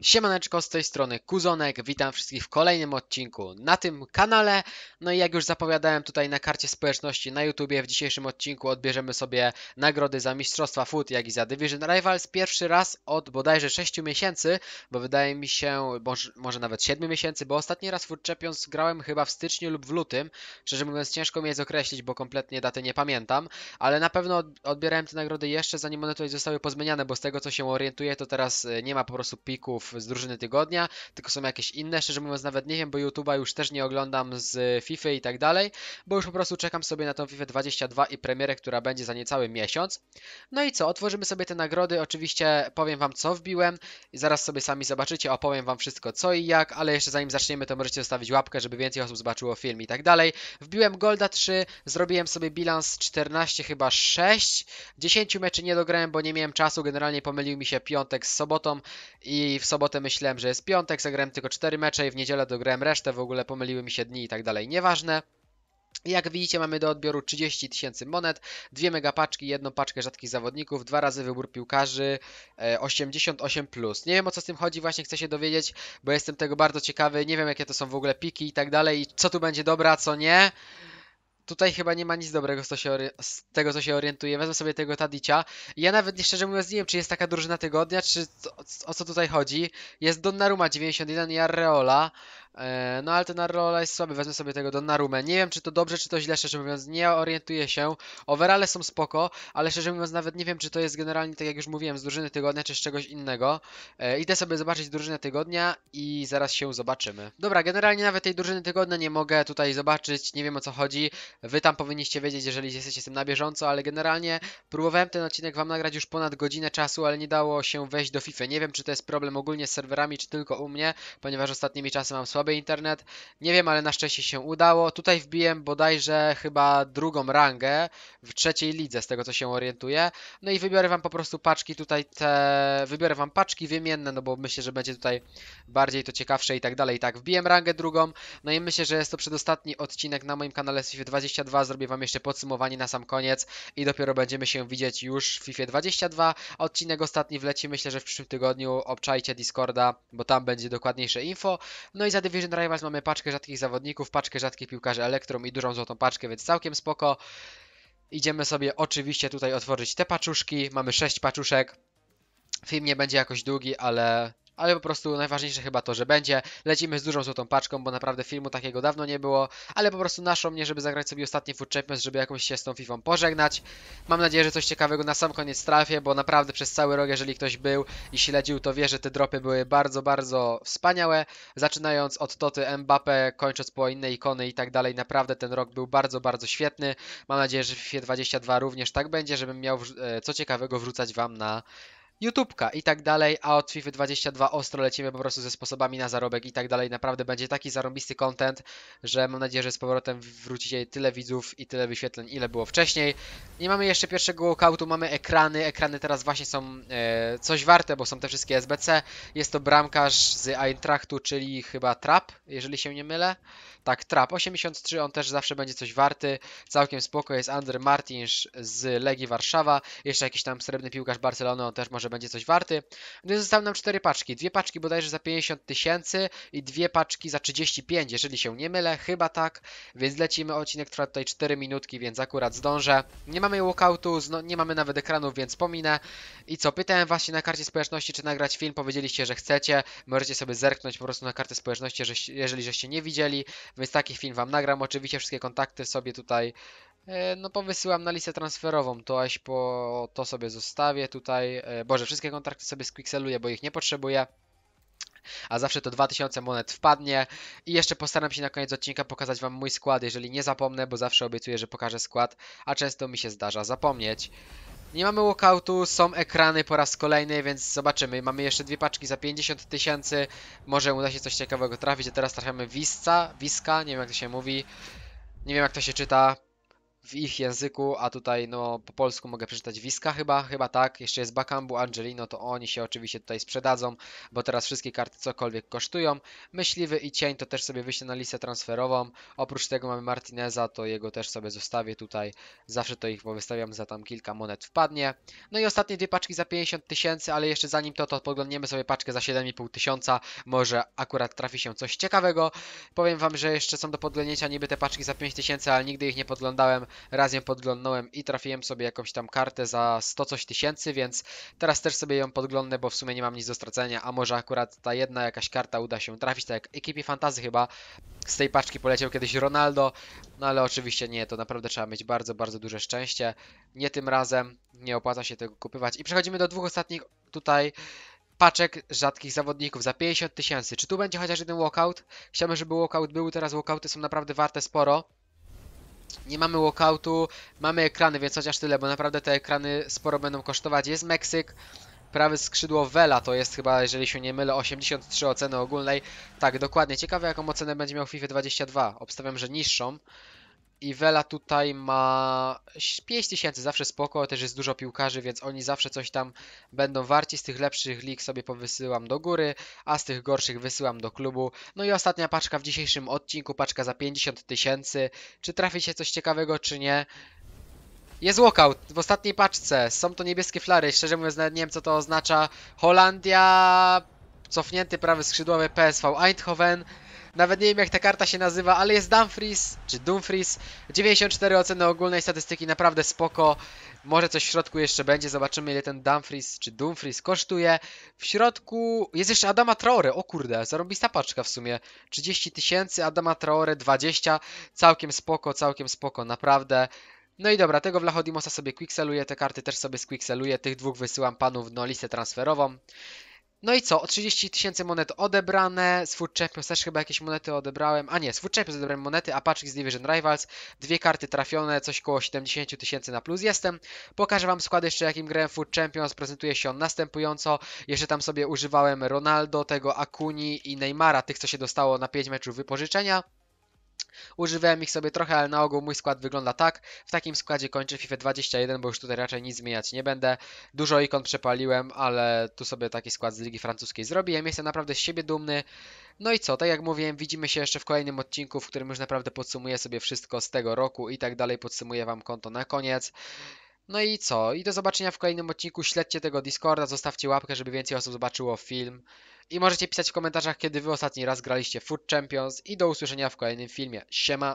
Siemaneczko, z tej strony Kuzonek, witam wszystkich w kolejnym odcinku na tym kanale. No i jak już zapowiadałem tutaj na karcie społeczności na YouTubie, w dzisiejszym odcinku odbierzemy sobie nagrody za Mistrzostwa Food, jak i za Division Rivals. Pierwszy raz od bodajże 6 miesięcy, bo wydaje mi się, może, może nawet 7 miesięcy, bo ostatni raz Food Champions grałem chyba w styczniu lub w lutym. Szczerze mówiąc ciężko mi jest określić, bo kompletnie daty nie pamiętam, ale na pewno odbierałem te nagrody jeszcze zanim one tutaj zostały pozmieniane, bo z tego co się orientuję to teraz e, nie ma po prostu pików z drużyny tygodnia, tylko są jakieś inne, szczerze mówiąc nawet nie wiem, bo YouTube'a już też nie oglądam z FIFA i tak dalej, bo już po prostu czekam sobie na tą FIFA 22 i premierę, która będzie za niecały miesiąc. No i co, otworzymy sobie te nagrody, oczywiście powiem Wam co wbiłem i zaraz sobie sami zobaczycie, opowiem Wam wszystko co i jak, ale jeszcze zanim zaczniemy to możecie zostawić łapkę, żeby więcej osób zobaczyło film i tak dalej. Wbiłem Golda 3, zrobiłem sobie bilans 14 chyba 6, 10 meczy nie dograłem, bo nie miałem czasu, generalnie pomylił mi się piątek z sobotą i w sobotę sobotę myślałem, że jest piątek, zagrałem tylko 4 mecze i w niedzielę dograłem resztę, w ogóle pomyliły mi się dni i tak dalej, nieważne. Jak widzicie mamy do odbioru 30 tysięcy monet, dwie megapaczki, jedną paczkę rzadkich zawodników, dwa razy wybór piłkarzy, 88+. E, plus. Nie wiem o co z tym chodzi, właśnie chcę się dowiedzieć, bo jestem tego bardzo ciekawy, nie wiem jakie to są w ogóle piki i tak dalej, co tu będzie dobra, co nie tutaj chyba nie ma nic dobrego z, to się z tego, co się orientuje. Wezmę sobie tego Tadicia. Ja nawet nie szczerze mówiąc nie wiem, czy jest taka drużyna tygodnia, czy o, o co tutaj chodzi. Jest Donnarumma 91 i Arreola. E, no ale ten Arrola jest słaby, wezmę sobie tego do Narumę. Nie wiem, czy to dobrze, czy to źle, szczerze mówiąc, nie orientuję się. Overale są spoko, ale szczerze mówiąc nawet nie wiem, czy to jest generalnie, tak jak już mówiłem, z drużyny tygodnia, czy z czegoś innego. E, idę sobie zobaczyć drużynę tygodnia i zaraz się zobaczymy. Dobra, generalnie nawet tej drużyny tygodnia nie mogę tutaj zobaczyć, nie wiem o co chodzi. Wy tam powinniście wiedzieć, jeżeli jesteście z tym na bieżąco, ale generalnie próbowałem ten odcinek wam nagrać już ponad godzinę czasu, ale nie dało się wejść do FIFA. Nie wiem, czy to jest problem ogólnie z serwerami, czy tylko u mnie, ponieważ ostatnimi czasy mam słaby słaby internet. Nie wiem, ale na szczęście się udało. Tutaj wbiłem bodajże chyba drugą rangę w trzeciej lidze, z tego co się orientuję. No i wybiorę wam po prostu paczki tutaj te... Wybiorę wam paczki wymienne, no bo myślę, że będzie tutaj bardziej to ciekawsze i tak dalej. I tak, wbiłem rangę drugą. No i myślę, że jest to przedostatni odcinek na moim kanale z FIFA 22. Zrobię wam jeszcze podsumowanie na sam koniec i dopiero będziemy się widzieć już w FIFA 22. Odcinek ostatni wleci, myślę, że w przyszłym tygodniu obczajcie Discorda, bo tam będzie dokładniejsze info. No i zadewi Division Rivals mamy paczkę rzadkich zawodników, paczkę rzadkich piłkarzy Elektrum i dużą złotą paczkę, więc całkiem spoko. Idziemy sobie oczywiście tutaj otworzyć te paczuszki. Mamy 6 paczuszek. Film nie będzie jakoś długi, ale ale po prostu najważniejsze chyba to, że będzie. Lecimy z dużą złotą paczką, bo naprawdę filmu takiego dawno nie było, ale po prostu naszą mnie, żeby zagrać sobie ostatni Food Champions, żeby jakąś się z tą FIFA pożegnać. Mam nadzieję, że coś ciekawego na sam koniec trafię, bo naprawdę przez cały rok, jeżeli ktoś był i śledził, to wie, że te dropy były bardzo, bardzo wspaniałe. Zaczynając od Toty Mbappe, kończąc po inne ikony i tak dalej, naprawdę ten rok był bardzo, bardzo świetny. Mam nadzieję, że w FIFA 22 również tak będzie, żebym miał e, co ciekawego wrzucać Wam na YouTubeka i tak dalej, a od FIFA 22 ostro lecimy po prostu ze sposobami na zarobek i tak dalej. Naprawdę będzie taki zarobisty content, że mam nadzieję, że z powrotem wrócicie tyle widzów i tyle wyświetleń, ile było wcześniej. Nie mamy jeszcze pierwszego walkoutu, mamy ekrany. Ekrany teraz właśnie są e, coś warte, bo są te wszystkie SBC. Jest to bramkarz z Eintrachtu, czyli chyba Trap, jeżeli się nie mylę. Tak, Trap 83, on też zawsze będzie coś warty. Całkiem spoko jest Andry Martins z Legii Warszawa. Jeszcze jakiś tam srebrny piłkarz Barcelony, on też może że będzie coś warty. No i zostały nam cztery paczki. Dwie paczki bodajże za 50 tysięcy i dwie paczki za 35, jeżeli się nie mylę, chyba tak. Więc lecimy, odcinek trwa tutaj 4 minutki, więc akurat zdążę. Nie mamy walkoutu, no, nie mamy nawet ekranów, więc pominę. I co, pytałem was się na karcie społeczności, czy nagrać film, powiedzieliście, że chcecie. Możecie sobie zerknąć po prostu na kartę społeczności, jeżeli żeście nie widzieli, więc taki film wam nagram. Oczywiście wszystkie kontakty sobie tutaj E, no powysyłam na listę transferową, to aś po to sobie zostawię tutaj. E, Boże, wszystkie kontrakty sobie squixeluję, bo ich nie potrzebuję. A zawsze to 2000 monet wpadnie. I jeszcze postaram się na koniec odcinka pokazać Wam mój skład, jeżeli nie zapomnę, bo zawsze obiecuję, że pokażę skład, a często mi się zdarza zapomnieć. Nie mamy walkoutu, są ekrany po raz kolejny, więc zobaczymy. Mamy jeszcze dwie paczki za 50 tysięcy. Może uda się coś ciekawego trafić, a teraz trafiamy Wisca, Wiska, nie wiem jak to się mówi. Nie wiem jak to się czyta, w ich języku, a tutaj no po polsku mogę przeczytać Wiska chyba, chyba tak, jeszcze jest Bakambu, Angelino, to oni się oczywiście tutaj sprzedadzą, bo teraz wszystkie karty cokolwiek kosztują. Myśliwy i Cień to też sobie wyślę na listę transferową, oprócz tego mamy Martineza, to jego też sobie zostawię tutaj, zawsze to ich wystawiam za tam kilka monet wpadnie. No i ostatnie dwie paczki za 50 tysięcy, ale jeszcze zanim to, to podglądniemy sobie paczkę za 7,5 tysiąca, może akurat trafi się coś ciekawego. Powiem wam, że jeszcze są do podglądnięcia niby te paczki za 5 tysięcy, ale nigdy ich nie podglądałem, raz ją podglądnąłem i trafiłem sobie jakąś tam kartę za 100 coś tysięcy, więc teraz też sobie ją podglądnę, bo w sumie nie mam nic do stracenia, a może akurat ta jedna jakaś karta uda się trafić, tak jak ekipie fantazy chyba z tej paczki poleciał kiedyś Ronaldo, no ale oczywiście nie, to naprawdę trzeba mieć bardzo, bardzo duże szczęście, nie tym razem, nie opłaca się tego kupywać. I przechodzimy do dwóch ostatnich tutaj paczek rzadkich zawodników za 50 tysięcy. Czy tu będzie chociaż jeden walkout? Chciałbym, żeby walkout był, teraz walkouty są naprawdę warte sporo nie mamy walkoutu, mamy ekrany, więc chociaż tyle, bo naprawdę te ekrany sporo będą kosztować. Jest Meksyk, prawe skrzydło Vela, to jest chyba, jeżeli się nie mylę, 83 oceny ogólnej. Tak, dokładnie. Ciekawe jaką ocenę będzie miał FIFA 22. Obstawiam, że niższą. I Vela tutaj ma 5000, zawsze spoko, też jest dużo piłkarzy, więc oni zawsze coś tam będą warci. Z tych lepszych lig sobie powysyłam do góry, a z tych gorszych wysyłam do klubu. No i ostatnia paczka w dzisiejszym odcinku, paczka za 50 tysięcy. Czy trafi się coś ciekawego, czy nie? Jest walkout w ostatniej paczce. Są to niebieskie flary. Szczerze mówiąc, nawet nie wiem co to oznacza. Holandia, cofnięty prawy skrzydłowy PSV Eindhoven. Nawet nie wiem jak ta karta się nazywa, ale jest Dumfries, czy Dumfries. 94 oceny ogólnej statystyki, naprawdę spoko. Może coś w środku jeszcze będzie, zobaczymy ile ten Dumfries, czy Dumfries kosztuje. W środku jest jeszcze Adama Traore, o kurde, zarobista paczka w sumie. 30 tysięcy, Adama Traore 20, całkiem spoko, całkiem spoko, naprawdę. No i dobra, tego Vlachodimosa sobie quickseluję, te karty też sobie squickseluję, tych dwóch wysyłam panów na listę transferową. No i co? O 30 tysięcy monet odebrane. Z Food Champions też chyba jakieś monety odebrałem. A nie, z Food Champions odebrałem monety, a z Division Rivals. Dwie karty trafione, coś koło 70 tysięcy na plus jestem. Pokażę Wam skład jeszcze jakim grałem Food Champions. Prezentuje się on następująco. Jeszcze tam sobie używałem Ronaldo, tego Akuni i Neymara, tych co się dostało na 5 meczów wypożyczenia. Używałem ich sobie trochę, ale na ogół mój skład wygląda tak. W takim składzie kończę FIFA 21, bo już tutaj raczej nic zmieniać nie będę. Dużo ikon przepaliłem, ale tu sobie taki skład z Ligi Francuskiej zrobiłem. Jestem naprawdę z siebie dumny. No i co, tak jak mówiłem, widzimy się jeszcze w kolejnym odcinku, w którym już naprawdę podsumuję sobie wszystko z tego roku i tak dalej, podsumuję Wam konto na koniec. No i co? I do zobaczenia w kolejnym odcinku. Śledźcie tego Discorda, zostawcie łapkę, żeby więcej osób zobaczyło film. I możecie pisać w komentarzach, kiedy wy ostatni raz graliście Food Champions. I do usłyszenia w kolejnym filmie. Siema!